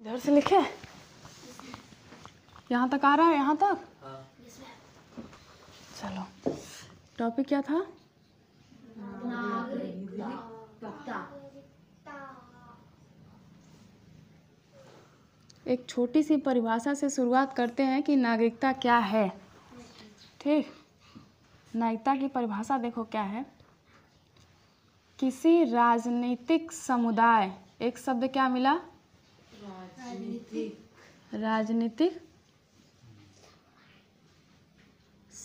इधर से लिखे यहाँ तक आ रहा है यहाँ तक चलो टॉपिक क्या था एक छोटी सी परिभाषा से शुरुआत करते हैं कि नागरिकता क्या है ठीक नागरिकता की परिभाषा देखो क्या है किसी राजनीतिक समुदाय एक शब्द क्या मिला राजनीतिक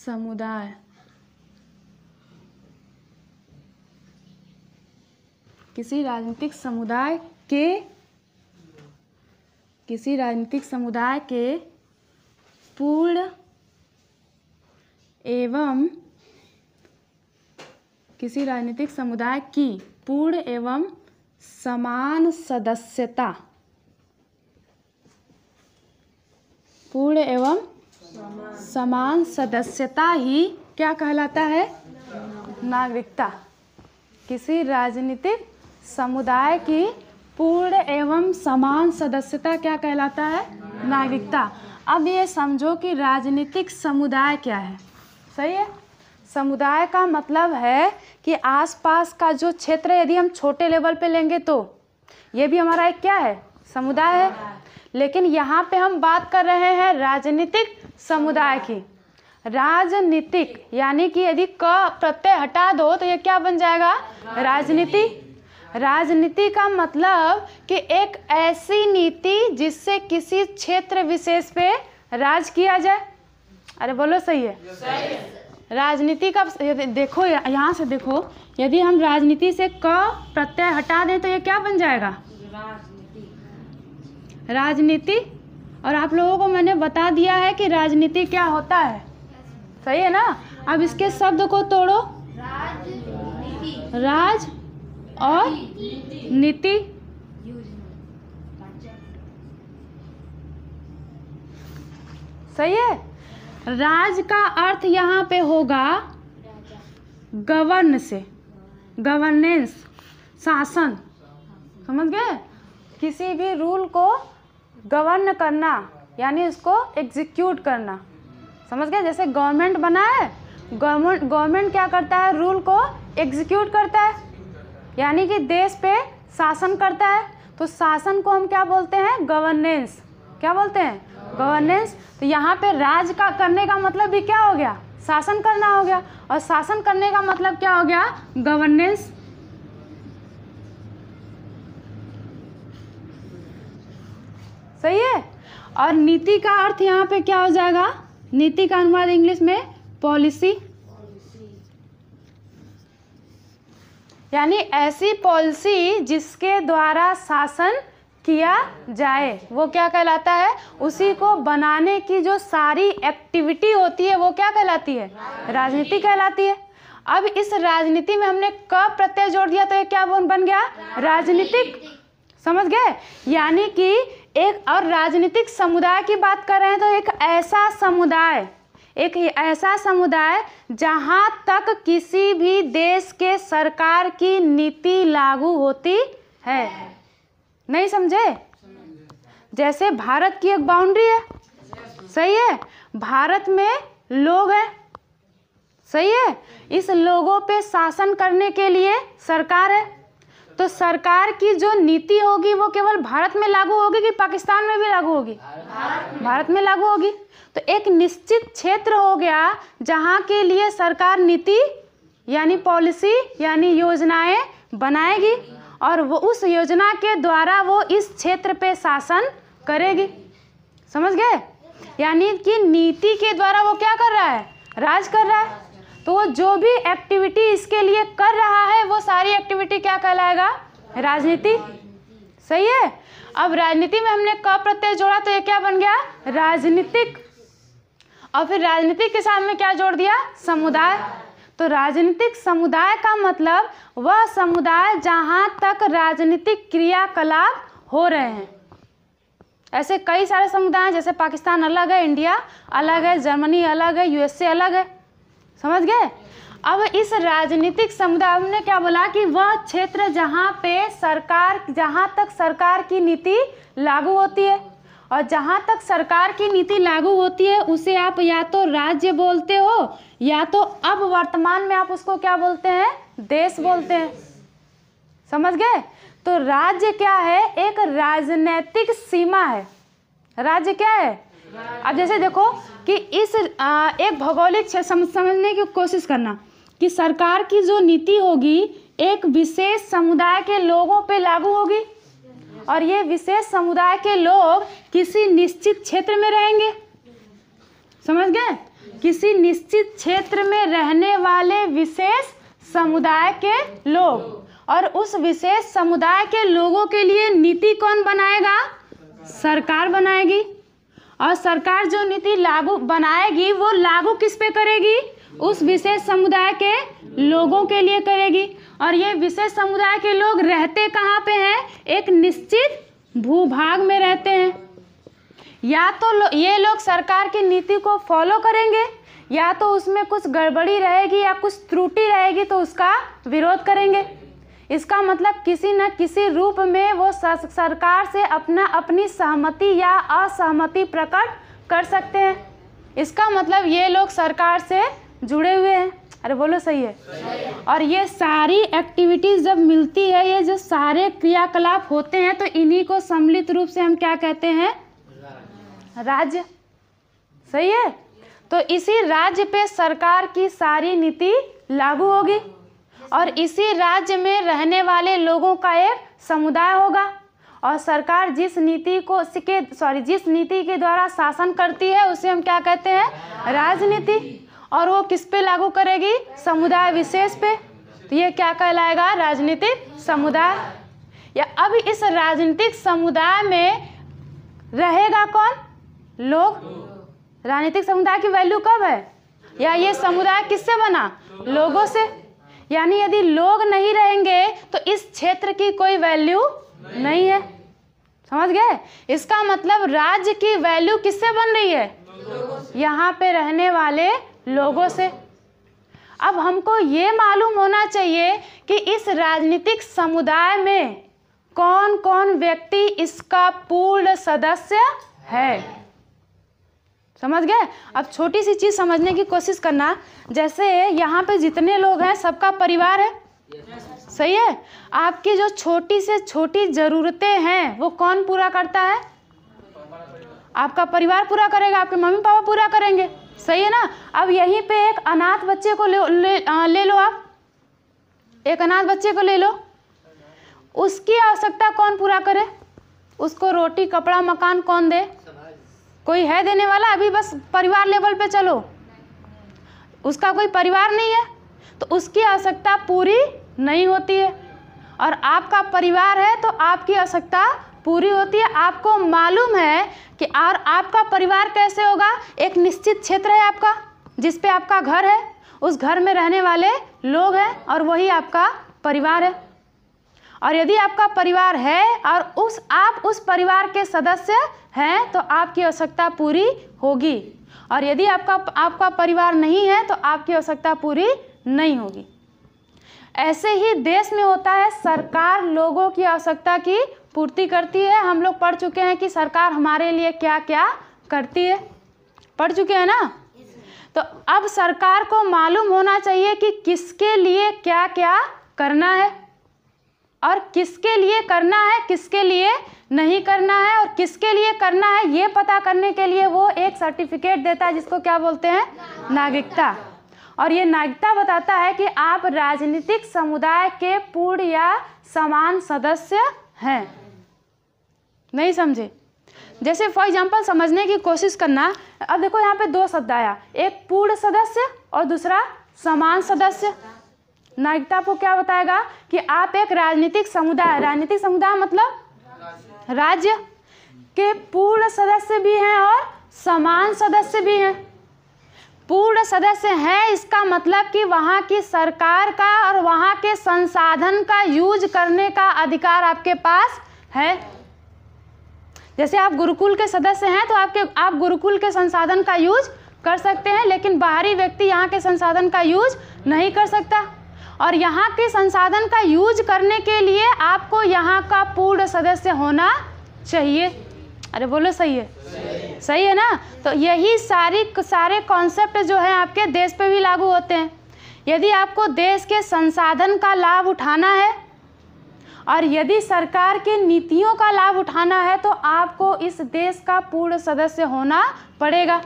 समुदाय किसी राजनीतिक समुदाय के किसी राजनीतिक समुदाय के पूर्ण एवं किसी राजनीतिक समुदाय की पूर्ण एवं समान सदस्यता पूर्ण एवं समान सदस्यता ही क्या कहलाता है नागरिकता किसी राजनीतिक समुदाय की पूर्ण एवं समान सदस्यता क्या कहलाता है नागरिकता अब ये समझो कि राजनीतिक समुदाय क्या है सही है समुदाय का मतलब है कि आसपास का जो क्षेत्र यदि हम छोटे लेवल पे लेंगे तो ये भी हमारा एक क्या है समुदाय है लेकिन यहाँ पे हम बात कर रहे हैं राजनीतिक समुदाय की राजनीतिक यानी कि यदि क प्रत्यय हटा दो तो ये क्या बन जाएगा राजनीति राजनीति का मतलब कि एक ऐसी नीति जिससे किसी क्षेत्र विशेष पे राज किया जाए अरे बोलो सही है, है। राजनीति का देखो यहाँ से देखो यदि हम राजनीति से क प्रत्यय हटा दें तो ये क्या बन जाएगा राजनीति और आप लोगों को मैंने बता दिया है कि राजनीति क्या होता है सही है ना अब इसके शब्द को तोड़ो राज और नीति सही है राज का अर्थ यहाँ पे होगा गवर्न से गवर्नेंस शासन समझ गए किसी भी रूल को गवर्न करना यानी उसको एग्जीक्यूट करना समझ गए जैसे गवर्नमेंट बना है गवर्नमेंट गवर्नमेंट क्या करता है रूल को एग्जीक्यूट करता है यानी कि देश पे शासन करता है तो शासन को हम क्या बोलते हैं गवर्नेंस क्या बोलते हैं गवर्नेंस तो यहाँ पे राज का करने का मतलब भी क्या हो गया शासन करना हो गया और शासन करने का मतलब क्या हो गया गवर्नेंस सही है और नीति का अर्थ यहाँ पे क्या हो जाएगा नीति का अनुवाद इंग्लिश में पॉलिसी यानी ऐसी पॉलिसी जिसके द्वारा शासन किया जाए वो क्या कहलाता है उसी को बनाने की जो सारी एक्टिविटी होती है वो क्या कहलाती है राजनीति कहलाती है अब इस राजनीति में हमने क प्रत्यय जोड़ दिया तो ये क्या बन गया राजनीतिक समझ गए यानी कि एक और राजनीतिक समुदाय की बात कर रहे हैं तो एक ऐसा समुदाय एक ऐसा समुदाय जहाँ तक किसी भी देश के सरकार की नीति लागू होती है नहीं समझे जैसे भारत की एक बाउंड्री है सही है भारत में लोग हैं सही है इस लोगों पे शासन करने के लिए सरकार है तो सरकार की जो नीति होगी वो केवल भारत में लागू होगी कि पाकिस्तान में भी लागू होगी भारत में लागू होगी तो एक निश्चित क्षेत्र हो गया जहाँ के लिए सरकार नीति यानी पॉलिसी यानी योजनाएं बनाएगी और वो उस योजना के द्वारा वो इस क्षेत्र पे शासन करेगी समझ गए यानी कि नीति के द्वारा वो क्या कर रहा है राज कर रहा है तो वो जो भी एक्टिविटी इसके लिए कर रहा है वो सारी एक्टिविटी क्या कहलाएगा राजनीति सही है अब राजनीति में हमने क प्रत्यय जोड़ा तो ये क्या बन गया राजनीतिक और फिर राजनीतिक के साथ में क्या जोड़ दिया समुदाय तो राजनीतिक समुदाय का मतलब वह समुदाय जहां तक राजनीतिक क्रियाकलाप हो रहे हैं ऐसे कई सारे समुदाय जैसे पाकिस्तान अलग है इंडिया अलग है जर्मनी अलग है यूएसए अलग है समझ गए अब इस राजनीतिक समुदाय ने क्या बोला कि वह क्षेत्र जहाँ पे सरकार जहाँ तक सरकार की नीति लागू होती है और जहाँ तक सरकार की नीति लागू होती है उसे आप या तो राज्य बोलते हो या तो अब वर्तमान में आप उसको क्या बोलते हैं देश बोलते हैं समझ गए तो राज्य क्या है एक राजनैतिक सीमा है राज्य क्या है अब जैसे देखो कि इस एक भौगोलिक क्षेत्र समझने की कोशिश करना कि सरकार की जो नीति होगी एक विशेष समुदाय के लोगों पे लागू होगी और ये विशेष समुदाय के लोग किसी निश्चित क्षेत्र में रहेंगे समझ गए किसी निश्चित क्षेत्र में रहने वाले विशेष समुदाय के लोग और उस विशेष समुदाय के लोगों के लिए नीति कौन बनाएगा सरकार बनाएगी और सरकार जो नीति लागू बनाएगी वो लागू किस पे करेगी उस विशेष समुदाय के लोगों के लिए करेगी और ये विशेष समुदाय के लोग रहते कहाँ पे हैं एक निश्चित भूभाग में रहते हैं या तो लो, ये लोग सरकार की नीति को फॉलो करेंगे या तो उसमें कुछ गड़बड़ी रहेगी या कुछ त्रुटि रहेगी तो उसका विरोध करेंगे इसका मतलब किसी न किसी रूप में वो सरकार से अपना अपनी सहमति या असहमति प्रकट कर सकते हैं इसका मतलब ये लोग सरकार से जुड़े हुए हैं अरे बोलो सही है और ये सारी एक्टिविटीज़ जब मिलती है ये जो सारे क्रियाकलाप होते हैं तो इन्हीं को सम्मिलित रूप से हम क्या कहते हैं राज्य सही है तो इसी राज्य पे सरकार की सारी नीति लागू होगी और इसी राज्य में रहने वाले लोगों का एक समुदाय होगा और सरकार जिस नीति को के सॉरी जिस नीति के द्वारा शासन करती है उसे हम क्या कहते हैं राजनीति और वो किस पे लागू करेगी समुदाय विशेष पे तो ये क्या कहलाएगा राजनीतिक समुदाय या अब इस राजनीतिक समुदाय में रहेगा कौन लोग राजनीतिक समुदाय की वैल्यू कब है या ये समुदाय किससे बना लोगों से यानी यदि लोग नहीं रहेंगे तो इस क्षेत्र की कोई वैल्यू नहीं, नहीं है समझ गए इसका मतलब राज्य की वैल्यू किससे बन रही है यहाँ पे रहने वाले लोगों से अब हमको ये मालूम होना चाहिए कि इस राजनीतिक समुदाय में कौन कौन व्यक्ति इसका पूर्ण सदस्य है समझ गए अब छोटी सी चीज़ समझने की कोशिश करना जैसे यहाँ पे जितने लोग हैं सबका परिवार है सही है आपकी जो छोटी से छोटी ज़रूरतें हैं वो कौन पूरा करता है आपका परिवार पूरा करेगा आपके मम्मी पापा पूरा करेंगे सही है ना अब यहीं पे एक अनाथ बच्चे को ले ले, आ, ले लो आप एक अनाथ बच्चे को ले लो उसकी आवश्यकता कौन पूरा करे उसको रोटी कपड़ा मकान कौन दे कोई है देने वाला अभी बस परिवार लेवल पे चलो उसका कोई परिवार नहीं है तो उसकी आवश्यकता पूरी नहीं होती है और आपका परिवार है तो आपकी आवश्यकता पूरी होती है आपको मालूम है कि और आपका परिवार कैसे होगा एक निश्चित क्षेत्र है आपका जिस पे आपका घर है उस घर में रहने वाले लोग हैं और वही आपका परिवार है और यदि आपका परिवार है और उस आप उस परिवार के सदस्य हैं तो आपकी आवश्यकता पूरी होगी और यदि आपका आपका परिवार नहीं है तो आपकी आवश्यकता पूरी नहीं होगी ऐसे ही देश में होता है सरकार लोगों की आवश्यकता की पूर्ति करती है हम लोग पढ़ चुके हैं कि सरकार हमारे लिए क्या क्या करती है पढ़ चुके हैं ना तो अब सरकार को मालूम होना चाहिए कि किसके लिए क्या क्या करना है और किसके लिए करना है किसके लिए नहीं करना है और किसके लिए करना है ये पता करने के लिए वो एक सर्टिफिकेट देता है जिसको क्या बोलते हैं नागरिकता और ये नागरिकता बताता है कि आप राजनीतिक समुदाय के पूर्ण या समान सदस्य हैं नहीं समझे जैसे फॉर एग्जाम्पल समझने की कोशिश करना अब देखो यहाँ पे दो शब्द आया एक पूर्ण सदस्य और दूसरा समान सदस्य नागरिकता आपको क्या बताएगा कि आप एक राजनीतिक समुदाय राजनीतिक समुदाय मतलब राज्य के पूर्ण सदस्य भी हैं और समान सदस्य भी हैं पूर्ण सदस्य हैं इसका मतलब कि वहाँ की सरकार का और वहाँ के संसाधन का यूज करने का अधिकार आपके पास है जैसे आप गुरुकुल के सदस्य हैं तो आपके आप गुरुकुल के संसाधन का यूज कर सकते हैं लेकिन बाहरी व्यक्ति यहाँ के संसाधन का यूज नहीं कर सकता और यहाँ के संसाधन का यूज करने के लिए आपको यहाँ का पूर्ण सदस्य होना चाहिए अरे बोलो सही है सही, सही है ना तो यही सारी सारे कॉन्सेप्ट जो है आपके देश पे भी लागू होते हैं यदि आपको देश के संसाधन का लाभ उठाना है और यदि सरकार के नीतियों का लाभ उठाना है तो आपको इस देश का पूर्ण सदस्य होना पड़ेगा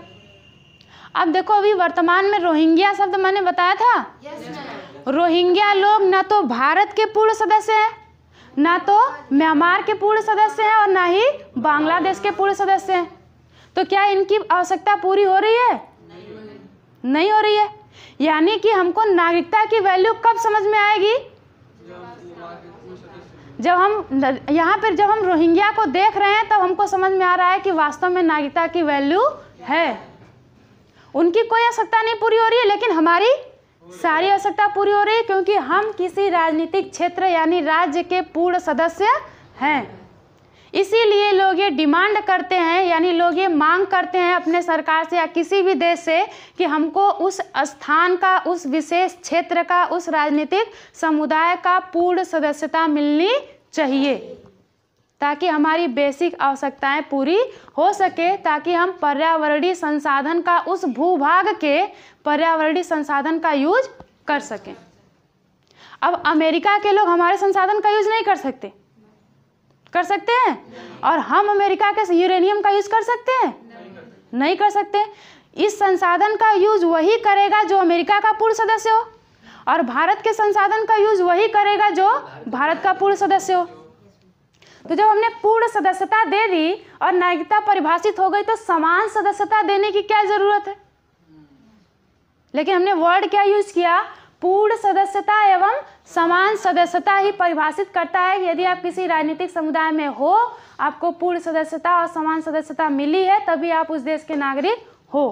अब देखो अभी वर्तमान में रोहिंग्या शब्द मैंने बताया था yes, रोहिंग्या लोग ना तो भारत के पूर्ण सदस्य हैं ना तो म्यांमार के पूर्ण सदस्य हैं और ना ही बांग्लादेश के पूर्ण सदस्य हैं तो क्या इनकी आवश्यकता पूरी हो रही है नहीं हो रही है यानी कि हमको नागरिकता की वैल्यू कब समझ में आएगी जब हम यहाँ पर जब हम रोहिंग्या को देख रहे हैं तब तो हमको समझ में आ रहा है कि वास्तव में नागरिकता की वैल्यू है उनकी कोई आवश्यकता नहीं पूरी हो रही है लेकिन हमारी सारी आवश्यकता पूरी हो रही है क्योंकि हम किसी राजनीतिक क्षेत्र यानी राज्य के पूर्ण सदस्य हैं इसीलिए लोग ये डिमांड करते हैं यानी लोग ये मांग करते हैं अपने सरकार से या किसी भी देश से कि हमको उस स्थान का उस विशेष क्षेत्र का उस राजनीतिक समुदाय का पूर्ण सदस्यता मिलनी चाहिए ताकि हमारी बेसिक आवश्यकताएं पूरी हो सके ताकि हम पर्यावरणीय संसाधन का उस भूभाग के पर्यावरणीय संसाधन का यूज कर सकें अब अमेरिका के लोग हमारे संसाधन का यूज नहीं कर सकते कर सकते हैं और हम अमेरिका के यूरेनियम का यूज कर सकते हैं नहीं, नहीं कर सकते इस संसाधन का यूज वही करेगा जो अमेरिका का पूर्ण सदस्य हो और भारत के संसाधन का यूज वही करेगा जो भारत का पूर्व सदस्य हो तो जब हमने पूर्ण सदस्यता दे दी और नागरिकता परिभाषित हो गई तो समान सदस्यता देने की क्या जरूरत है लेकिन हमने वर्ड क्या यूज किया पूर्ण सदस्यता एवं समान सदस्यता ही परिभाषित करता है यदि आप किसी राजनीतिक समुदाय में हो आपको पूर्ण सदस्यता और समान सदस्यता मिली है तभी आप उस देश के नागरिक हो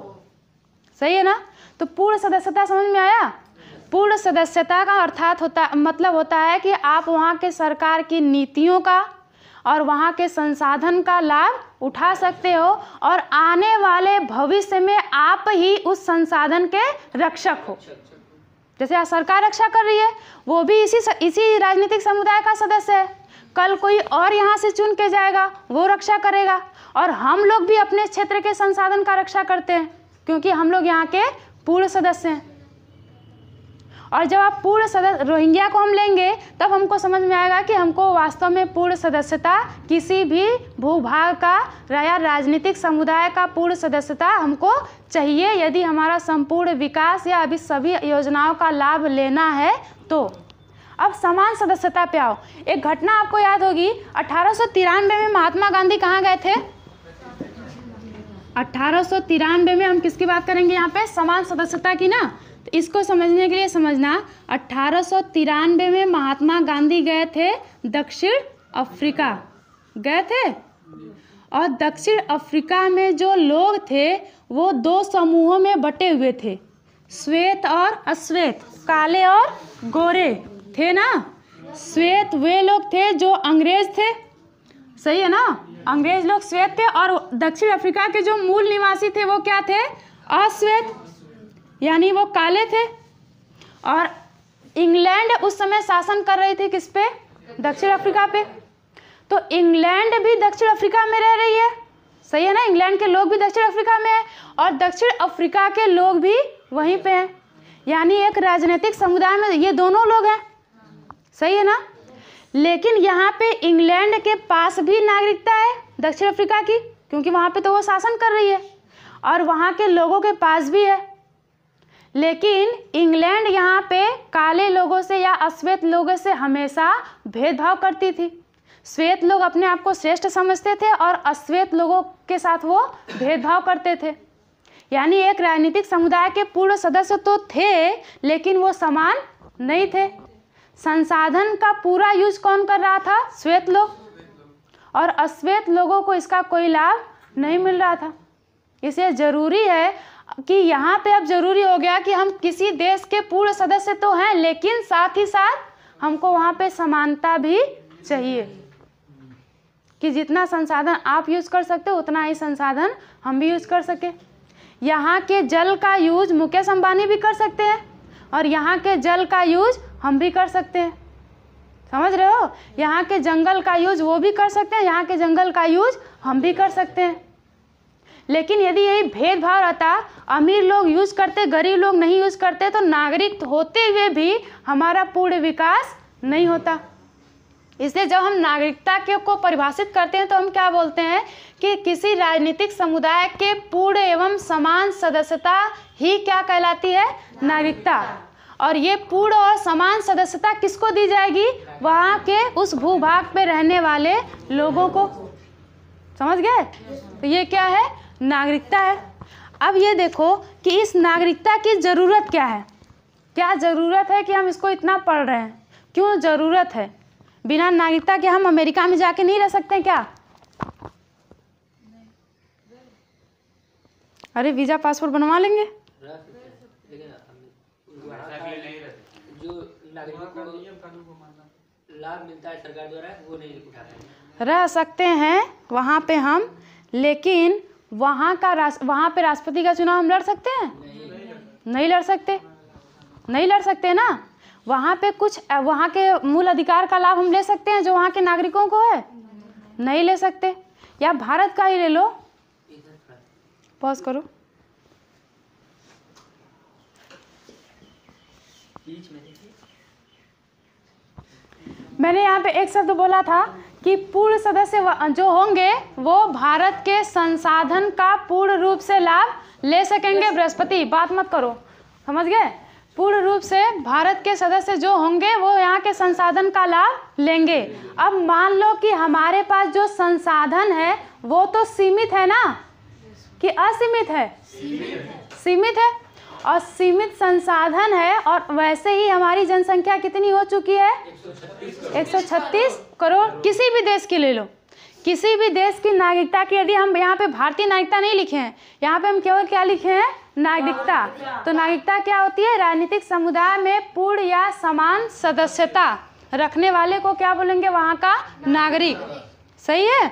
सही है ना तो पूर्ण सदस्यता समझ में आया पूर्ण सदस्यता का अर्थात होता मतलब होता है कि आप वहाँ के सरकार की नीतियों का और वहाँ के संसाधन का लाभ उठा सकते हो और आने वाले भविष्य में आप ही उस संसाधन के रक्षक हो जैसे आज सरकार रक्षा कर रही है वो भी इसी इसी राजनीतिक समुदाय का सदस्य है कल कोई और यहाँ से चुन के जाएगा वो रक्षा करेगा और हम लोग भी अपने क्षेत्र के संसाधन का रक्षा करते हैं क्योंकि हम लोग यहाँ के पूर्ण सदस्य हैं और जब आप पूर्ण सदस्य रोहिंग्या को हम लेंगे तब हमको समझ में आएगा कि हमको वास्तव में पूर्ण सदस्यता किसी भी भूभाग का या राजनीतिक समुदाय का पूर्ण सदस्यता हमको चाहिए यदि हमारा संपूर्ण विकास या अभी सभी योजनाओं का लाभ लेना है तो अब समान सदस्यता पे आओ एक घटना आपको याद होगी अठारह में महात्मा गांधी कहाँ गए थे अठारह में हम किसकी बात करेंगे यहाँ पे समान सदस्यता की ना तो इसको समझने के लिए समझना अट्ठारह में महात्मा गांधी गए थे दक्षिण अफ्रीका गए थे और दक्षिण अफ्रीका में जो लोग थे वो दो समूहों में बटे हुए थे श्वेत और अश्वेत काले और गोरे थे ना श्वेत वे लोग थे जो अंग्रेज थे सही है ना अंग्रेज लोग श्वेत थे और दक्षिण अफ्रीका के जो मूल निवासी थे वो क्या थे अश्वेत यानी वो काले थे और इंग्लैंड उस समय शासन कर रही थी किस पे दक्षिण अफ्रीका पे तो इंग्लैंड भी दक्षिण अफ्रीका में रह रही है सही है ना इंग्लैंड के लोग भी दक्षिण अफ्रीका में है और दक्षिण अफ्रीका के लोग भी वहीं पे हैं यानी एक राजनीतिक समुदाय में ये दोनों लोग हैं सही है ना लेकिन यहाँ पे इंग्लैंड के पास भी नागरिकता है दक्षिण अफ्रीका की क्योंकि वहाँ पे तो वो शासन कर रही है और वहाँ के लोगों के पास भी है लेकिन इंग्लैंड यहाँ पे काले लोगों से या अश्वेत लोगों से हमेशा भेदभाव करती थी श्वेत लोग अपने आप को श्रेष्ठ समझते थे और अश्वेत लोगों के साथ वो भेदभाव करते थे यानी एक राजनीतिक समुदाय के पूर्ण सदस्य तो थे लेकिन वो समान नहीं थे संसाधन का पूरा यूज कौन कर रहा था श्वेत लोग और अश्वेत लोगों को इसका कोई लाभ नहीं मिल रहा था इसे ज़रूरी है कि यहाँ पे अब ज़रूरी हो गया कि हम किसी देश के पूर्ण सदस्य तो हैं लेकिन साथ ही साथ हमको वहाँ पे समानता भी चाहिए कि जितना संसाधन आप यूज़ कर सकते हो उतना ही संसाधन हम भी यूज़ कर सकें यहाँ के जल का यूज मुकेश अंबानी भी कर सकते हैं और यहाँ के जल का यूज हम भी कर सकते हैं समझ रहे हो यहाँ के जंगल का यूज वो भी कर सकते हैं यहाँ के जंगल का यूज हम भी कर सकते हैं लेकिन यदि यही भेदभाव रहता अमीर लोग यूज़ करते गरीब लोग नहीं यूज़ करते तो नागरिक होते हुए भी हमारा पूर्ण विकास नहीं होता इसलिए जब हम नागरिकता के को परिभाषित करते हैं तो हम क्या बोलते हैं कि किसी राजनीतिक समुदाय के पूर्ण एवं समान सदस्यता ही क्या कहलाती है नागरिकता और ये पूर्ण और समान सदस्यता किसको दी जाएगी वहाँ के उस भूभाग पे रहने वाले लोगों को समझ गए तो ये क्या है नागरिकता है अब ये देखो कि इस नागरिकता की ज़रूरत क्या है क्या ज़रूरत है कि हम इसको इतना पढ़ रहे हैं क्यों ज़रूरत है बिना नागरिकता के हम अमेरिका में जाके नहीं रह सकते क्या अरे वीज़ा पासपोर्ट बनवा लेंगे रह सकते हैं वहाँ पे हम लेकिन वहाँ का रास वहाँ पे राष्ट्रपति का चुनाव हम लड़ सकते हैं नहीं लड़ सकते नहीं लड़ सकते ना वहाँ पे कुछ वहाँ के मूल अधिकार का लाभ हम ले सकते हैं जो वहाँ के नागरिकों को है नहीं ले सकते या भारत का ही ले लो पॉज करो मैंने यहाँ पे एक शब्द बोला था कि पूर्ण सदस्य जो होंगे वो भारत के संसाधन का पूर्ण रूप से लाभ ले सकेंगे बृहस्पति बात मत करो समझ गए पूर्ण रूप से भारत के सदस्य जो होंगे वो यहाँ के संसाधन का लाभ लेंगे अब मान लो कि हमारे पास जो संसाधन है वो तो सीमित है ना कि असीमित है सीमित है और सीमित संसाधन है और वैसे ही हमारी जनसंख्या कितनी हो चुकी है 136 करोड़ किसी भी देश की ले लो किसी भी देश की नागरिकता की यदि हम यहाँ पे भारतीय नागरिकता नहीं लिखे हैं यहाँ पे हम केवल क्या लिखे हैं नागरिकता तो नागरिकता क्या होती है राजनीतिक समुदाय में पूर्ण या समान सदस्यता रखने वाले को क्या बोलेंगे वहाँ का नागरिक सही है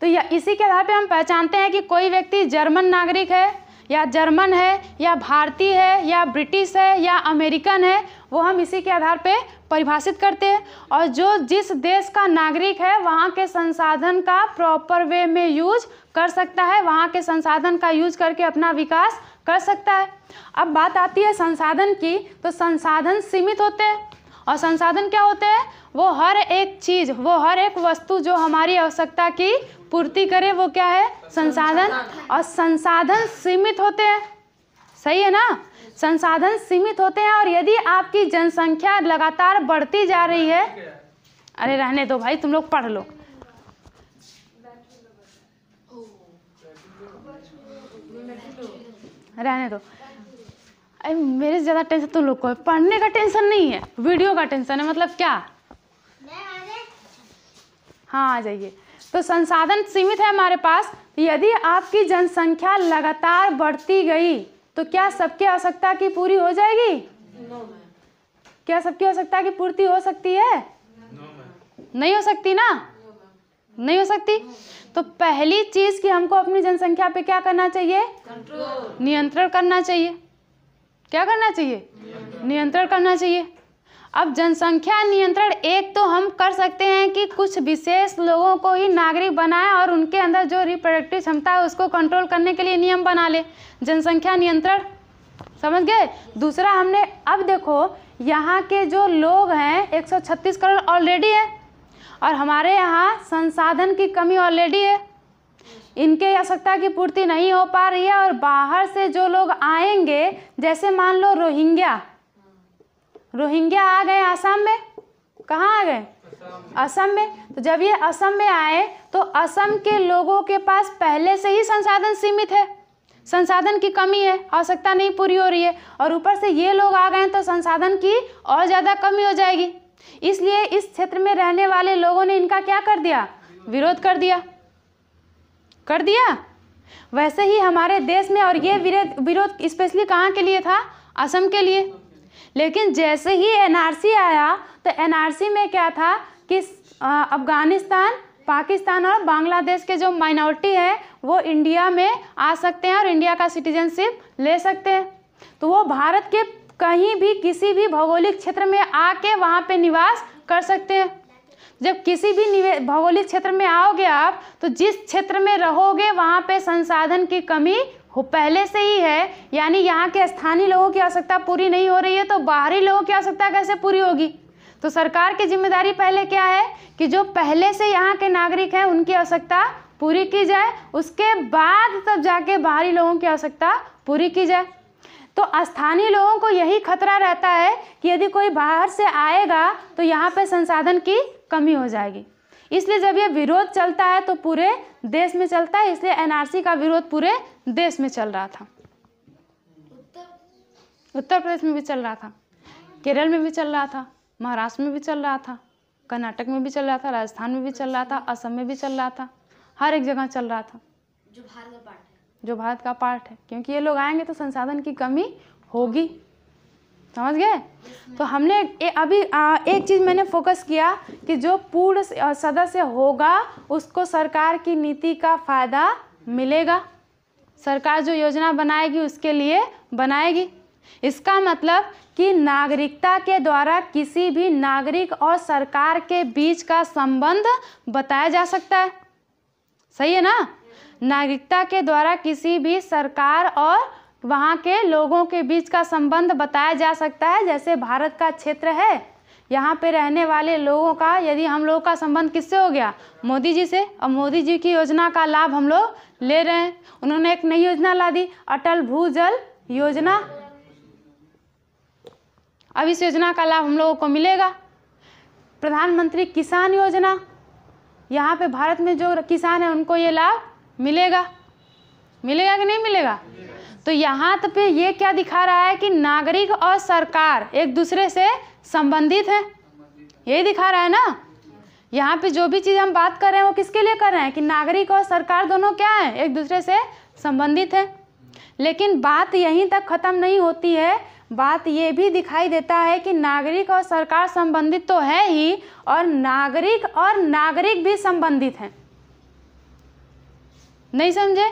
तो इसी के आधार पे हम पहचानते हैं कि कोई व्यक्ति जर्मन नागरिक है या जर्मन है या भारतीय है या ब्रिटिश है या अमेरिकन है वो हम इसी के आधार पे परिभाषित करते हैं और जो जिस देश का नागरिक है वहाँ के संसाधन का प्रॉपर वे में यूज कर सकता है वहाँ के संसाधन का यूज करके अपना विकास कर सकता है अब बात आती है संसाधन की तो संसाधन सीमित होते हैं और संसाधन क्या होते हैं वो हर एक चीज़ वो हर एक वस्तु जो हमारी आवश्यकता की पूर्ति करे वो क्या है संसाधन और संसाधन सीमित होते हैं सही है ना संसाधन सीमित होते हैं और यदि आपकी जनसंख्या लगातार बढ़ती जा रही है अरे रहने दो भाई तुम लोग पढ़ लो रहने दो अरे मेरे से ज़्यादा टेंशन तुम लोग को है पढ़ने का टेंशन नहीं है वीडियो का टेंशन है मतलब क्या हाँ आ जाइए तो संसाधन सीमित है हमारे पास तो यदि आपकी जनसंख्या लगातार बढ़ती गई तो क्या सबकी आवश्यकता की पूरी हो जाएगी no, क्या सबकी आवश्यकता की पूर्ति हो सकती है no, नहीं हो सकती ना no, नहीं हो सकती तो पहली चीज कि हमको अपनी जनसंख्या पे क्या करना चाहिए नियंत्रण करना चाहिए क्या करना चाहिए नियंत्रण करना चाहिए अब जनसंख्या नियंत्रण एक तो हम कर सकते हैं कि कुछ विशेष लोगों को ही नागरिक बनाएं और उनके अंदर जो रिप्रोडक्टिव क्षमता है उसको कंट्रोल करने के लिए नियम बना ले जनसंख्या नियंत्रण समझ गए दूसरा हमने अब देखो यहाँ के जो लोग हैं 136 करोड़ ऑलरेडी है और हमारे यहाँ संसाधन की कमी ऑलरेडी है इनके आवश्यकता की पूर्ति नहीं हो पा रही है और बाहर से जो लोग आएंगे जैसे मान लो रोहिंग्या रोहिंग्या आ गए आसाम में कहाँ आ गए असम में तो जब ये असम में आए तो असम के लोगों के पास पहले से ही संसाधन सीमित है संसाधन की कमी है आवश्यकता नहीं पूरी हो रही है और ऊपर से ये लोग आ गए तो संसाधन की और ज़्यादा कमी हो जाएगी इसलिए इस क्षेत्र में रहने वाले लोगों ने इनका क्या कर दिया विरोध कर दिया कर दिया वैसे ही हमारे देश में और ये विरोध स्पेशली कहाँ के लिए था असम के लिए लेकिन जैसे ही एनआरसी आया तो एनआरसी में क्या था कि अफ़गानिस्तान पाकिस्तान और बांग्लादेश के जो माइनॉरिटी है वो इंडिया में आ सकते हैं और इंडिया का सिटीजनशिप ले सकते हैं तो वो भारत के कहीं भी किसी भी भौगोलिक क्षेत्र में आके वहाँ पे निवास कर सकते हैं जब किसी भी भौगोलिक क्षेत्र में आओगे आप तो जिस क्षेत्र में रहोगे वहाँ पे संसाधन की कमी हो पहले से ही है यानी यहाँ के स्थानीय लोगों की आवश्यकता पूरी नहीं हो रही है तो बाहरी लोगों की आवश्यकता कैसे पूरी होगी तो सरकार की जिम्मेदारी पहले क्या है कि जो पहले से यहाँ के नागरिक हैं उनकी आवश्यकता पूरी की जाए उसके बाद तब जाके बाहरी लोगों की आवश्यकता पूरी की जाए तो स्थानीय लोगों को यही खतरा रहता है कि यदि कोई बाहर से आएगा तो यहाँ पर संसाधन की कमी हो जाएगी इसलिए जब ये विरोध चलता है तो पूरे देश में चलता है इसलिए एनआरसी का विरोध पूरे देश में चल रहा था उत्तर प्रदेश में भी चल रहा था केरल में भी चल रहा था महाराष्ट्र में भी चल रहा था कर्नाटक में भी चल रहा था राजस्थान में भी चल रहा था असम में भी चल रहा था हर एक जगह चल रहा था जो भारत का पार्ट है जो भारत का पार्ट है क्योंकि ये लोग आएंगे तो संसाधन की कमी होगी समझ गए तो हमने ए, अभी आ, एक चीज़ मैंने फोकस किया कि जो पूर्ण सदस्य होगा उसको सरकार की नीति का फ़ायदा मिलेगा सरकार जो योजना बनाएगी उसके लिए बनाएगी इसका मतलब कि नागरिकता के द्वारा किसी भी नागरिक और सरकार के बीच का संबंध बताया जा सकता है सही है ना नागरिकता के द्वारा किसी भी सरकार और वहाँ के लोगों के बीच का संबंध बताया जा सकता है जैसे भारत का क्षेत्र है यहाँ पे रहने वाले लोगों का यदि हम लोगों का संबंध किससे हो गया मोदी जी से और मोदी जी की योजना का लाभ हम लोग ले रहे हैं उन्होंने एक नई योजना ला दी अटल जल योजना अब इस योजना का लाभ हम लोगों को मिलेगा प्रधानमंत्री किसान योजना यहाँ पे भारत में जो किसान है उनको ये लाभ मिलेगा मिलेगा कि नहीं मिलेगा तो यहाँ तो पे ये क्या दिखा रहा है कि नागरिक और सरकार एक दूसरे से संबंधित है यही दिखा रहा है ना यहाँ पे जो भी चीज़ हम बात कर रहे हैं वो किसके लिए कर रहे हैं कि नागरिक और सरकार दोनों क्या है एक दूसरे से संबंधित है लेकिन बात यहीं तक ख़त्म नहीं होती है बात ये भी दिखाई देता है कि नागरिक और सरकार संबंधित तो है ही और नागरिक और नागरिक भी संबंधित हैं नहीं समझे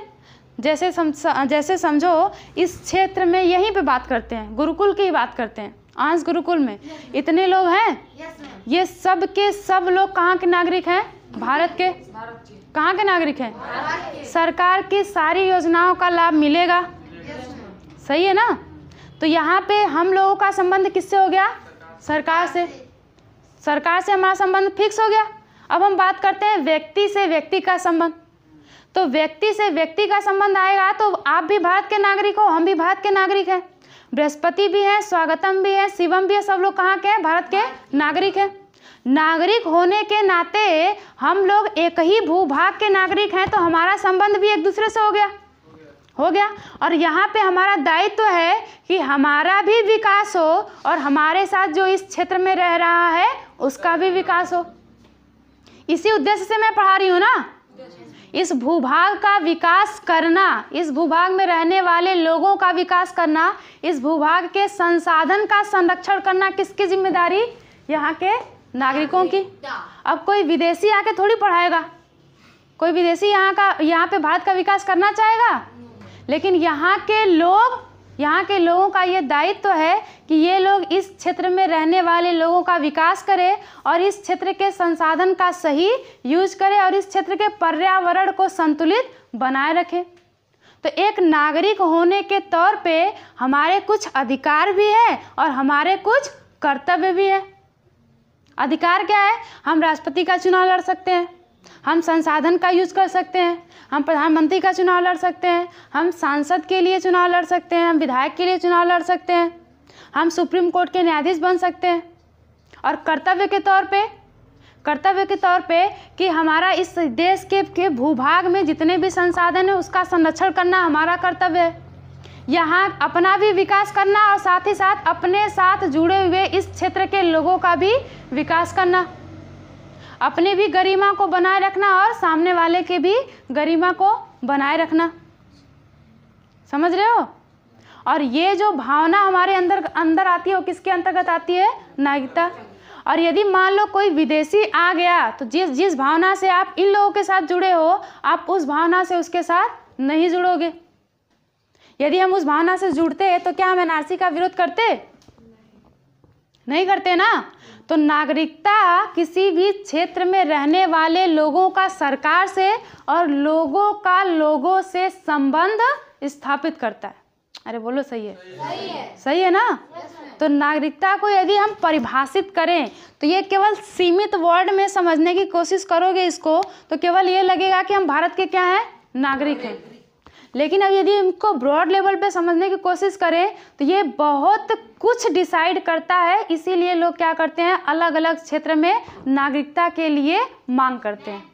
जैसे सम, जैसे समझो इस क्षेत्र में यहीं पे बात करते हैं गुरुकुल की बात करते हैं आंस गुरुकुल में इतने लोग हैं ये सब के सब लोग कहाँ के नागरिक हैं भारत के कहाँ के नागरिक हैं सरकार की सारी योजनाओं का लाभ मिलेगा सही है ना तो यहाँ पे हम लोगों का संबंध किससे हो गया सरकार से सरकार से हमारा संबंध फिक्स हो गया अब हम बात करते हैं व्यक्ति से व्यक्ति का संबंध तो व्यक्ति से व्यक्ति का संबंध आएगा तो आप भी भारत के नागरिक हो हम भी भारत के नागरिक हैं बृहस्पति भी है स्वागतम भी है शिवम भी है सब लोग कहाँ के हैं भारत के नागरिक हैं नागरिक होने के नाते हम लोग एक ही भूभाग के नागरिक हैं तो हमारा संबंध भी एक दूसरे से हो गया हो गया और यहाँ पे हमारा दायित्व तो है कि हमारा भी विकास हो और हमारे साथ जो इस क्षेत्र में रह रहा है उसका भी विकास हो इसी उद्देश्य से मैं पढ़ा रही हूँ ना इस भूभाग का विकास करना इस भूभाग में रहने वाले लोगों का विकास करना इस भूभाग के संसाधन का संरक्षण करना किसकी जिम्मेदारी यहाँ के नागरिकों की अब कोई विदेशी आके थोड़ी पढ़ाएगा कोई विदेशी यहाँ का यहाँ पे भारत का विकास करना चाहेगा लेकिन यहाँ के लोग यहाँ के लोगों का ये दायित्व तो है कि ये लोग इस क्षेत्र में रहने वाले लोगों का विकास करें और इस क्षेत्र के संसाधन का सही यूज करें और इस क्षेत्र के पर्यावरण को संतुलित बनाए रखें तो एक नागरिक होने के तौर पे हमारे कुछ अधिकार भी है और हमारे कुछ कर्तव्य भी है अधिकार क्या है हम राष्ट्रपति का चुनाव लड़ सकते हैं हम संसाधन का यूज़ कर सकते हैं हम प्रधानमंत्री का चुनाव लड़ सकते हैं हम सांसद के लिए चुनाव लड़ सकते हैं हम विधायक के लिए चुनाव लड़ सकते हैं हम सुप्रीम कोर्ट के न्यायाधीश बन सकते हैं और कर्तव्य के तौर पे कर्तव्य के तौर पे कि हमारा इस देश के, के भूभाग में जितने भी संसाधन हैं उसका संरक्षण करना हमारा कर्तव्य है यहाँ अपना भी विकास करना और साथ ही साथ अपने साथ जुड़े हुए इस क्षेत्र के लोगों का भी विकास करना अपने भी गरिमा को बनाए रखना और सामने वाले के भी गरिमा को बनाए रखना समझ रहे हो और ये जो भावना हमारे अंदर अंदर आती है वो किसके अंतर्गत आती है नागरिकता और यदि मान लो कोई विदेशी आ गया तो जिस जिस भावना से आप इन लोगों के साथ जुड़े हो आप उस भावना से उसके साथ नहीं जुड़ोगे यदि हम उस भावना से जुड़ते हैं तो क्या हम एनआरसी का विरोध करते नहीं करते ना तो नागरिकता किसी भी क्षेत्र में रहने वाले लोगों का सरकार से और लोगों का लोगों से संबंध स्थापित करता है अरे बोलो सही है सही है, सही है ना तो नागरिकता को यदि हम परिभाषित करें तो ये केवल सीमित वर्ड में समझने की कोशिश करोगे इसको तो केवल ये लगेगा कि हम भारत के क्या हैं नागरिक हैं लेकिन अब यदि इनको ब्रॉड लेवल पे समझने की कोशिश करें तो ये बहुत कुछ डिसाइड करता है इसीलिए लोग क्या करते हैं अलग अलग क्षेत्र में नागरिकता के लिए मांग करते हैं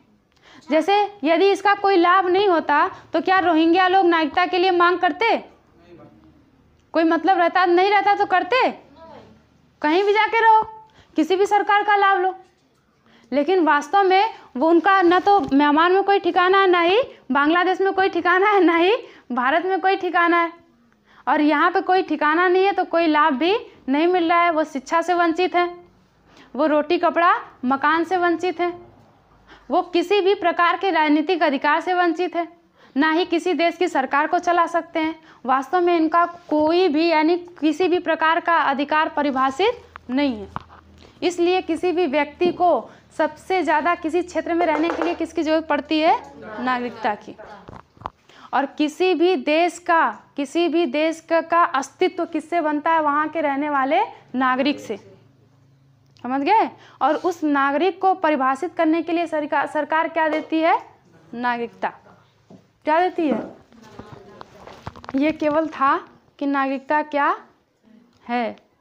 जैसे यदि इसका कोई लाभ नहीं होता तो क्या रोहिंग्या लोग नागरिकता के लिए मांग करते कोई मतलब रहता नहीं रहता तो करते कहीं भी जाके रहो किसी भी सरकार का लाभ लो लेकिन वास्तव में वो उनका न तो म्यांमार में कोई ठिकाना है ना ही बांग्लादेश में कोई ठिकाना है ना ही भारत में कोई ठिकाना है और यहाँ पे कोई ठिकाना नहीं है तो कोई लाभ भी नहीं मिल रहा है वो शिक्षा से वंचित है वो रोटी कपड़ा मकान से वंचित हैं वो किसी भी प्रकार के राजनीतिक अधिकार से वंचित है ना ही किसी देश की सरकार को चला सकते हैं वास्तव में इनका कोई भी यानी किसी भी प्रकार का अधिकार परिभाषित नहीं है इसलिए किसी भी व्यक्ति को सबसे ज़्यादा किसी क्षेत्र में रहने के लिए किसकी ज़रूरत पड़ती है नागरिकता की और किसी भी देश का किसी भी देश का, का अस्तित्व किससे बनता है वहाँ के रहने वाले नागरिक से समझ गए और उस नागरिक को परिभाषित करने के लिए सरकार सरकार क्या देती है नागरिकता क्या देती है ये केवल था कि नागरिकता क्या है